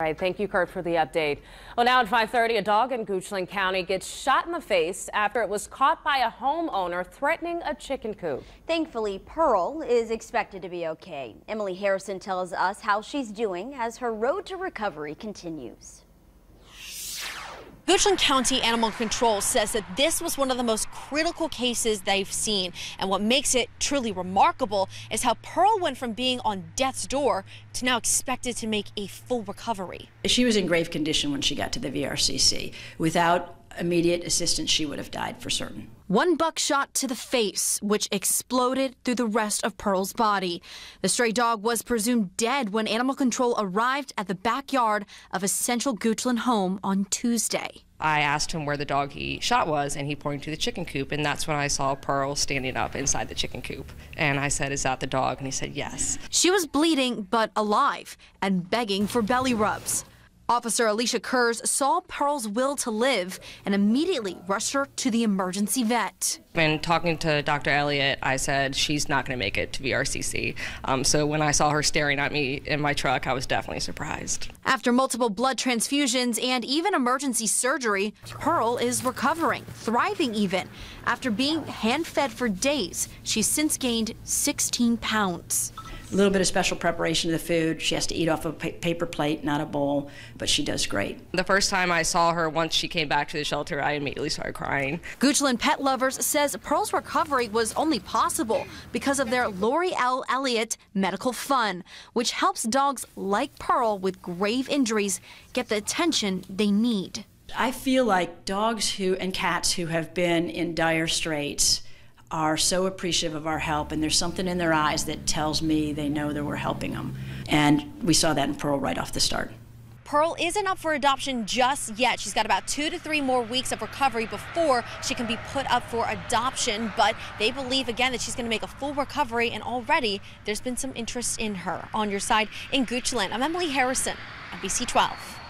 All right, thank you, Kurt, for the update. Well, now at 5:30, a dog in Goochland County gets shot in the face after it was caught by a homeowner threatening a chicken coop. Thankfully, Pearl is expected to be okay. Emily Harrison tells us how she's doing as her road to recovery continues. Richland County Animal Control says that this was one of the most critical cases they've seen. And what makes it truly remarkable is how Pearl went from being on death's door to now expected to make a full recovery. She was in grave condition when she got to the VRCC without immediate assistance, she would have died for certain. One buckshot to the face, which exploded through the rest of Pearl's body. The stray dog was presumed dead when animal control arrived at the backyard of a central Goochland home on Tuesday. I asked him where the dog he shot was, and he pointed to the chicken coop, and that's when I saw Pearl standing up inside the chicken coop. And I said, Is that the dog? And he said, Yes. She was bleeding, but alive, and begging for belly rubs. Officer Alicia Kurz saw Pearl's will to live and immediately rushed her to the emergency vet. When talking to Dr. Elliott, I said, she's not going to make it to VRCC. Um, so when I saw her staring at me in my truck, I was definitely surprised. After multiple blood transfusions and even emergency surgery, Pearl is recovering, thriving even. After being hand fed for days, she's since gained 16 pounds a little bit of special preparation of the food. She has to eat off a paper plate, not a bowl, but she does great. The first time I saw her, once she came back to the shelter, I immediately started crying. Goochland Pet Lovers says Pearl's recovery was only possible because of their Lori L. Elliott Medical Fund, which helps dogs like Pearl with grave injuries get the attention they need. I feel like dogs who and cats who have been in dire straits are so appreciative of our help, and there's something in their eyes that tells me they know that we're helping them. And we saw that in Pearl right off the start. Pearl isn't up for adoption just yet. She's got about two to three more weeks of recovery before she can be put up for adoption. But they believe again that she's going to make a full recovery, and already there's been some interest in her. On your side in Goochland, I'm Emily Harrison, NBC 12.